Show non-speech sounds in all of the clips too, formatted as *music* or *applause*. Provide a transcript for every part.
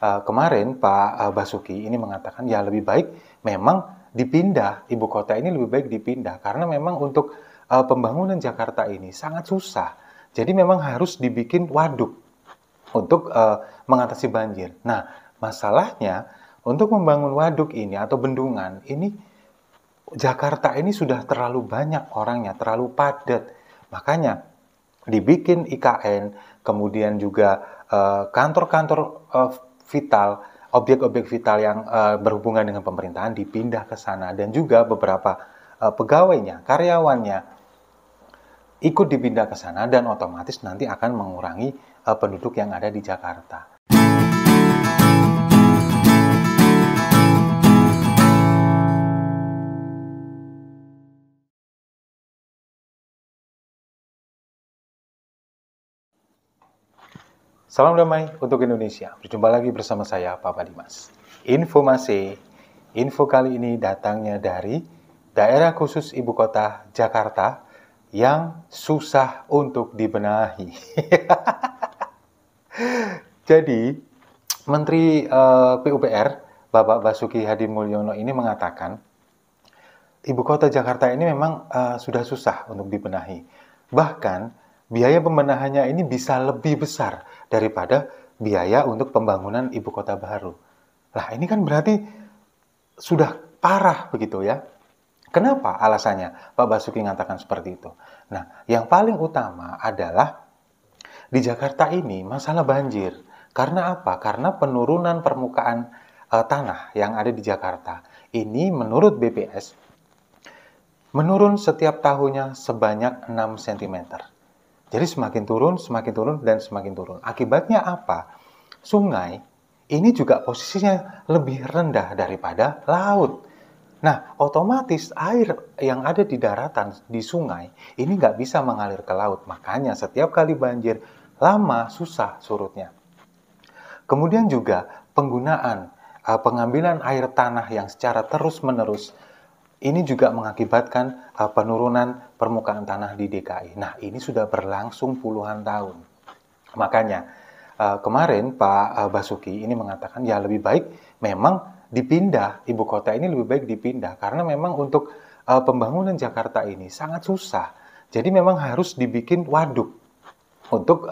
Eh, kemarin Pak eh, Basuki ini mengatakan ya lebih baik memang dipindah ibu kota ini lebih baik dipindah karena memang untuk uh, pembangunan Jakarta ini sangat susah. Jadi memang harus dibikin waduk untuk uh, mengatasi banjir. Nah, masalahnya untuk membangun waduk ini atau bendungan ini Jakarta ini sudah terlalu banyak orangnya, terlalu padat. Makanya dibikin IKN, kemudian juga kantor-kantor uh, uh, vital, objek-objek vital yang uh, berhubungan dengan pemerintahan dipindah ke sana dan juga beberapa uh, pegawainya, karyawannya ikut dipindah ke sana dan otomatis nanti akan mengurangi uh, penduduk yang ada di Jakarta. Salam damai untuk Indonesia. Berjumpa lagi bersama saya, Papa Dimas. Informasi, info kali ini datangnya dari daerah khusus ibu kota Jakarta yang susah untuk dibenahi. *laughs* Jadi, Menteri uh, eh, PUPR Bapak Basuki Hadi Mulyono ini mengatakan, ibu kota Jakarta ini memang uh, sudah susah untuk dibenahi. Bahkan biaya pembenahannya ini bisa lebih besar daripada biaya untuk pembangunan ibu kota baru. Lah ini kan berarti sudah parah begitu ya. Kenapa alasannya Pak Basuki mengatakan seperti itu? Nah, yang paling utama adalah di Jakarta ini masalah banjir. Karena apa? Karena penurunan permukaan e, tanah yang ada di Jakarta ini menurut BPS menurun setiap tahunnya sebanyak 6 cm. Jadi semakin turun, semakin turun, dan semakin turun. Akibatnya apa? Sungai ini juga posisinya lebih rendah daripada laut. Nah, otomatis air yang ada di daratan, di sungai, ini nggak bisa mengalir ke laut. Makanya setiap kali banjir, lama, susah surutnya. Kemudian juga penggunaan eh, pengambilan air tanah yang secara terus-menerus ini juga mengakibatkan uh, penurunan permukaan tanah di DKI. Nah, ini sudah berlangsung puluhan tahun. Makanya uh, kemarin Pak uh, Basuki ini mengatakan ya lebih baik memang dipindah ibu kota ini lebih baik dipindah karena memang untuk pembangunan Jakarta ini sangat susah. Jadi memang harus dibikin waduk untuk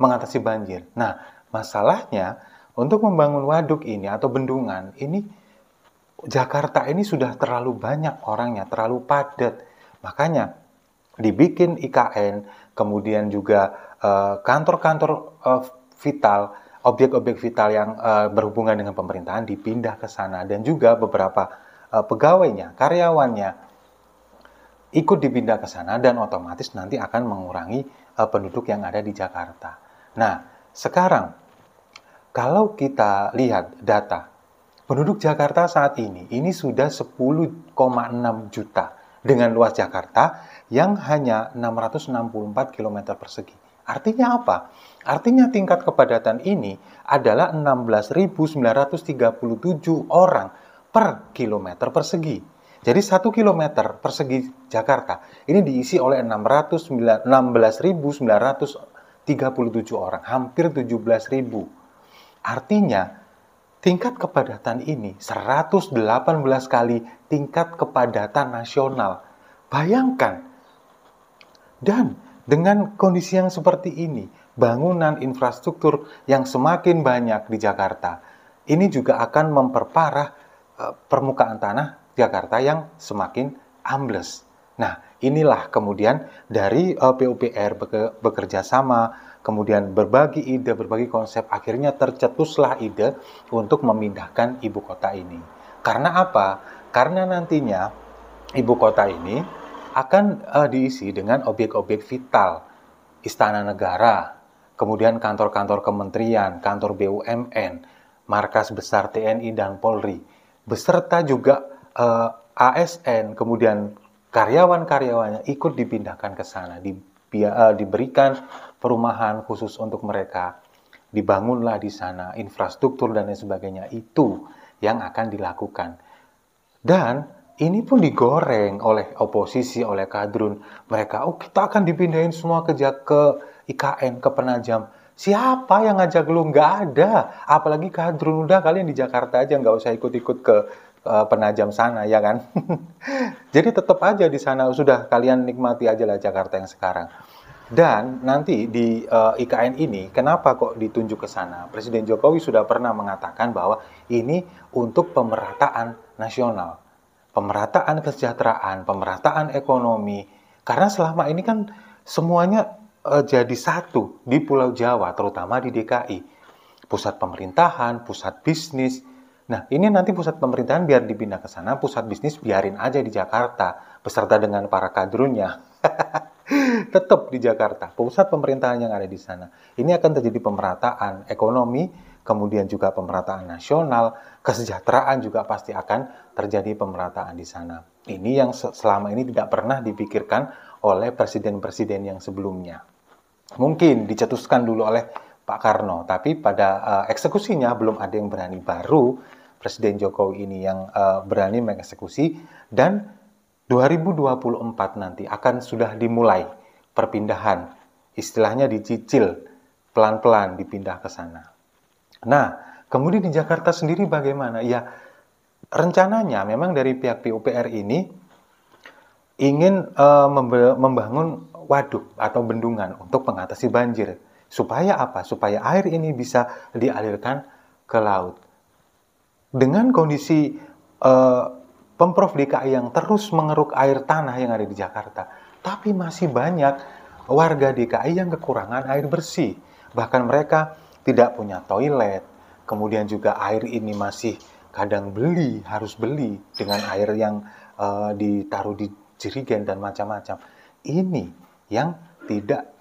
mengatasi banjir. Nah, masalahnya untuk membangun waduk ini atau bendungan ini Jakarta ini sudah terlalu banyak orangnya, terlalu padat. Makanya dibikin IKN, kemudian juga eh, kantor-kantor uh, uh, vital, objek-objek vital yang uh, berhubungan dengan pemerintahan dipindah ke sana dan juga beberapa uh, pegawainya, karyawannya ikut dipindah ke sana dan otomatis nanti akan mengurangi uh, penduduk yang ada di Jakarta. Nah, sekarang kalau kita lihat data Penduduk Jakarta saat ini ini sudah 10,6 juta dengan luas Jakarta yang hanya 664 km persegi. Artinya apa? Artinya tingkat kepadatan ini adalah 16.937 orang per kilometer persegi. Jadi 1 kilometer persegi Jakarta ini diisi oleh 16.937 orang, hampir 17.000. Artinya Tingkat kepadatan ini 118 kali tingkat kepadatan nasional. Bayangkan. Dan dengan kondisi yang seperti ini, bangunan infrastruktur yang semakin banyak di Jakarta, ini juga akan memperparah eh, permukaan tanah Jakarta yang semakin ambles. Nah, inilah kemudian dari eh, PUPR bekerja sama kemudian berbagi ide, berbagi konsep, akhirnya tercetuslah ide untuk memindahkan ibu kota ini. Karena apa? Karena nantinya ibu kota ini akan uh, diisi dengan objek-objek vital, istana negara, kemudian kantor-kantor kementerian, kantor BUMN, markas besar TNI dan Polri, beserta juga uh, eh, ASN, kemudian karyawan-karyawannya ikut dipindahkan ke sana, Eh, diberikan perumahan khusus untuk mereka dibangunlah di sana infrastruktur dan lain sebagainya itu yang akan dilakukan dan ini pun digoreng oleh oposisi oleh kadrun mereka oh kita akan dipindahin semua ke ke IKN ke penajam siapa yang ngajak lu nggak ada apalagi kadrun udah kalian di Jakarta aja nggak usah ikut-ikut ke uh, eh, penajam sana ya kan. *laughs* Jadi tetap aja di sana sudah kalian nikmati aja lah Jakarta yang sekarang. Dan nanti di uh, eh, IKN ini kenapa kok ditunjuk ke sana? Presiden Jokowi sudah pernah mengatakan bahwa ini untuk pemerataan nasional, pemerataan kesejahteraan, pemerataan ekonomi. Karena selama ini kan semuanya uh, jadi satu di Pulau Jawa, terutama di DKI. Pusat pemerintahan, pusat bisnis, Nah, ini nanti pusat pemerintahan biar dibina ke sana, pusat bisnis biarin aja di Jakarta, beserta dengan para kadrunya. *laughs* Tetap di Jakarta, pusat pemerintahan yang ada di sana. Ini akan terjadi pemerataan ekonomi, kemudian juga pemerataan nasional, kesejahteraan juga pasti akan terjadi pemerataan di sana. Ini yang selama ini tidak pernah dipikirkan oleh presiden-presiden yang sebelumnya. Mungkin dicetuskan dulu oleh Pak Karno, tapi pada uh, eksekusinya belum ada yang berani baru Presiden Jokowi ini yang uh, berani mengeksekusi dan 2024 nanti akan sudah dimulai perpindahan istilahnya dicicil pelan-pelan dipindah ke sana. Nah, kemudian di Jakarta sendiri bagaimana? Ya rencananya memang dari pihak PUPR ini ingin uh, membangun waduk atau bendungan untuk mengatasi banjir. Supaya apa? Supaya air ini bisa dialirkan ke laut dengan kondisi uh, pemprov DKI yang terus mengeruk air tanah yang ada di Jakarta, tapi masih banyak warga DKI yang kekurangan air bersih. Bahkan mereka tidak punya toilet, kemudian juga air ini masih kadang beli, harus beli dengan air yang uh, ditaruh di jerigen dan macam-macam. Ini yang tidak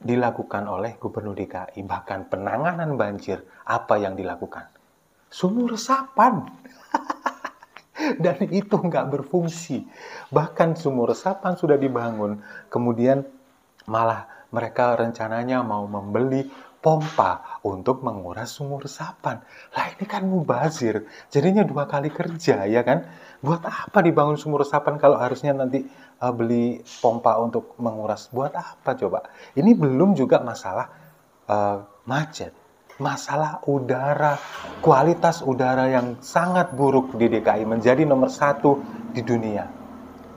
dilakukan oleh Gubernur DKI, bahkan penanganan banjir, apa yang dilakukan? sumur resapan. *laughs* Dan itu nggak berfungsi. Bahkan sumur resapan sudah dibangun, kemudian malah mereka rencananya mau membeli pompa untuk menguras sumur resapan. Lah ini kan mubazir, jadinya dua kali kerja ya kan. Buat apa dibangun sumur resapan kalau harusnya nanti uh, beli pompa untuk menguras? Buat apa coba? Ini belum juga masalah uh, macet masalah udara, kualitas udara yang sangat buruk di DKI menjadi nomor satu di dunia.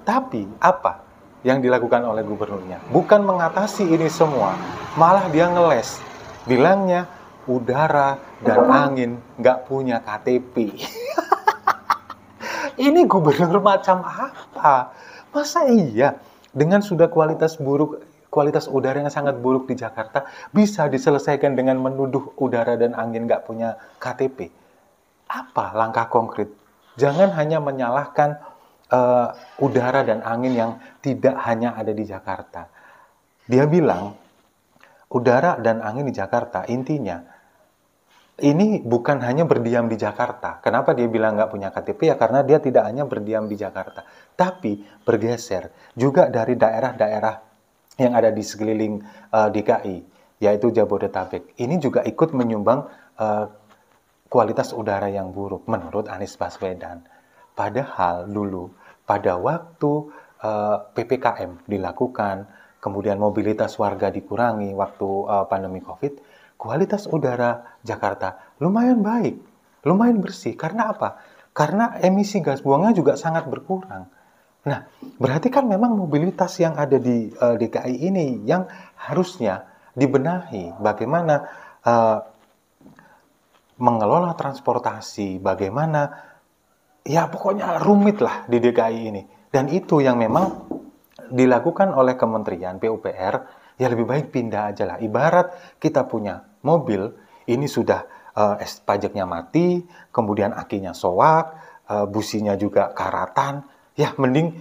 Tapi apa yang dilakukan oleh gubernurnya? Bukan mengatasi ini semua, malah dia ngeles. Bilangnya udara dan angin nggak punya KTP. *laughs* ini gubernur macam apa? Masa iya? Dengan sudah kualitas buruk kualitas udara yang sangat buruk di Jakarta bisa diselesaikan dengan menuduh udara dan angin nggak punya KTP. Apa langkah konkret? Jangan hanya menyalahkan uh, udara dan angin yang tidak hanya ada di Jakarta. Dia bilang, udara dan angin di Jakarta intinya ini bukan hanya berdiam di Jakarta. Kenapa dia bilang nggak punya KTP ya? Karena dia tidak hanya berdiam di Jakarta, tapi bergeser juga dari daerah-daerah yang ada di sekeliling uh, eh, DKI, yaitu Jabodetabek. Ini juga ikut menyumbang uh, kualitas udara yang buruk menurut Anies Baswedan. Padahal dulu pada waktu uh, eh, PPKM dilakukan, kemudian mobilitas warga dikurangi waktu uh, pandemi Covid, kualitas udara Jakarta lumayan baik, lumayan bersih. Karena apa? Karena emisi gas buangnya juga sangat berkurang Nah, berarti kan memang mobilitas yang ada di uh, eh, DKI ini yang harusnya dibenahi bagaimana uh, mengelola transportasi, bagaimana ya pokoknya rumit lah di DKI ini. Dan itu yang memang dilakukan oleh Kementerian PUPR, ya lebih baik pindah aja lah. Ibarat kita punya mobil, ini sudah uh, es pajaknya mati, kemudian akinya soak, uh, businya juga karatan, ya mending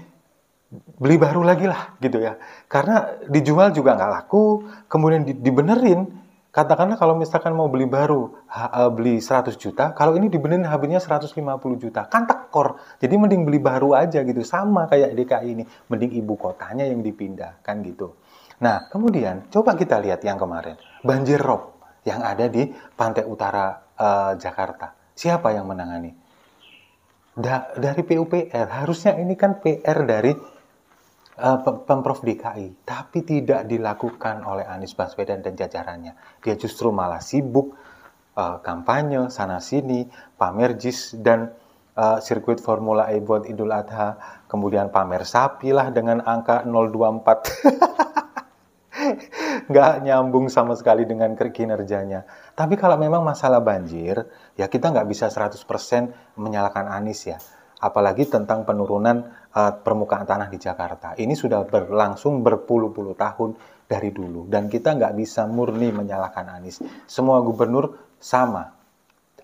beli baru lagi lah gitu ya. Karena dijual juga nggak laku, kemudian dibenerin. Katakanlah kalau misalkan mau beli baru, eh, beli 100 juta, kalau ini dibenerin habisnya 150 juta. Kan tekor. Jadi mending beli baru aja gitu. Sama kayak DKI ini, mending ibu kotanya yang dipindahkan gitu. Nah, kemudian coba kita lihat yang kemarin, banjir rob yang ada di pantai utara uh, Jakarta. Siapa yang menangani? da dari PUPR harusnya ini kan PR dari uh, pemprov DKI tapi tidak dilakukan oleh Anies Baswedan dan jajarannya dia justru malah sibuk uh, kampanye sana sini pamer jis dan uh, sirkuit Formula E buat Idul Adha kemudian pamer sapi lah dengan angka 024 *laughs* nggak nyambung sama sekali dengan kinerjanya. Tapi kalau memang masalah banjir, ya kita nggak bisa 100% menyalahkan Anies ya. Apalagi tentang penurunan uh, permukaan tanah di Jakarta. Ini sudah berlangsung berpuluh-puluh tahun dari dulu. Dan kita nggak bisa murni menyalahkan Anies. Semua gubernur sama.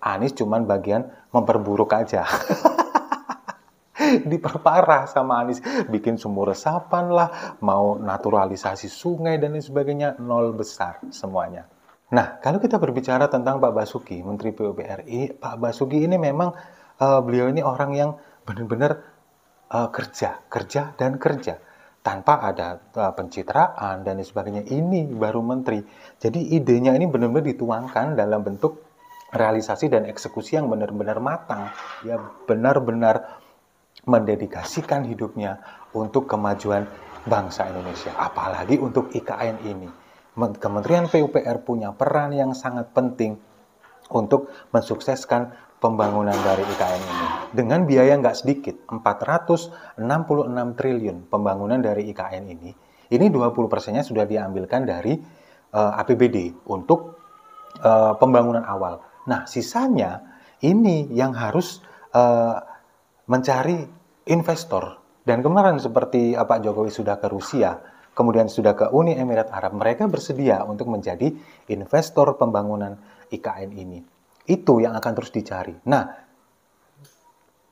Anies cuman bagian memperburuk aja. *laughs* *laughs* diperparah sama Anies bikin sumur resapan lah mau naturalisasi sungai dan lain sebagainya nol besar semuanya nah kalau kita berbicara tentang Pak Basuki Menteri Pupr Pak Basuki ini memang uh, beliau ini orang yang benar-benar uh, kerja kerja dan kerja tanpa ada uh, pencitraan dan sebagainya ini baru menteri jadi idenya ini benar-benar dituangkan dalam bentuk realisasi dan eksekusi yang benar-benar matang ya benar-benar mendedikasikan hidupnya untuk kemajuan bangsa Indonesia. Apalagi untuk IKN ini. Kementerian PUPR punya peran yang sangat penting untuk mensukseskan pembangunan dari IKN ini. Dengan biaya nggak sedikit, 466 triliun pembangunan dari IKN ini, ini 20 persennya sudah diambilkan dari uh, eh, APBD untuk uh, pembangunan awal. Nah, sisanya ini yang harus uh, mencari investor. Dan kemarin seperti eh, Pak Jokowi sudah ke Rusia, kemudian sudah ke Uni Emirat Arab, mereka bersedia untuk menjadi investor pembangunan IKN ini. Itu yang akan terus dicari. Nah,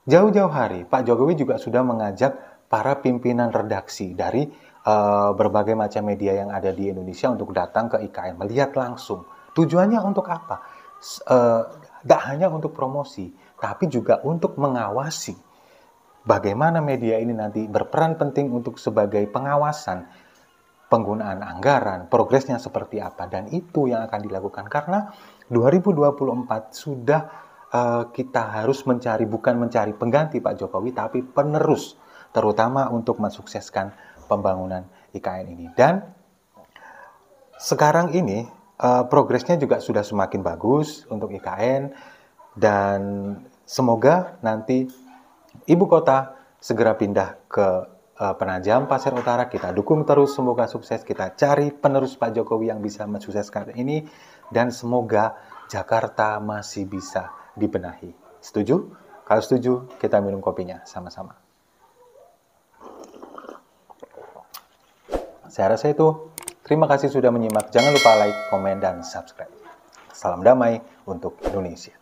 jauh-jauh hari Pak Jokowi juga sudah mengajak para pimpinan redaksi dari uh, berbagai macam media yang ada di Indonesia untuk datang ke IKN, melihat langsung. Tujuannya untuk apa? Uh, hanya untuk promosi, tapi juga untuk mengawasi bagaimana media ini nanti berperan penting untuk sebagai pengawasan penggunaan anggaran, progresnya seperti apa dan itu yang akan dilakukan karena 2024 sudah uh, kita harus mencari bukan mencari pengganti Pak Jokowi tapi penerus terutama untuk mensukseskan pembangunan IKN ini dan sekarang ini uh, progresnya juga sudah semakin bagus untuk IKN dan semoga nanti ibu kota segera pindah ke uh, Penajam Pasir Utara. Kita dukung terus, semoga sukses. Kita cari penerus Pak Jokowi yang bisa mensukseskan ini dan semoga Jakarta masih bisa dibenahi. Setuju? Kalau setuju, kita minum kopinya sama-sama. Saya rasa itu. Terima kasih sudah menyimak. Jangan lupa like, komen, dan subscribe. Salam damai untuk Indonesia.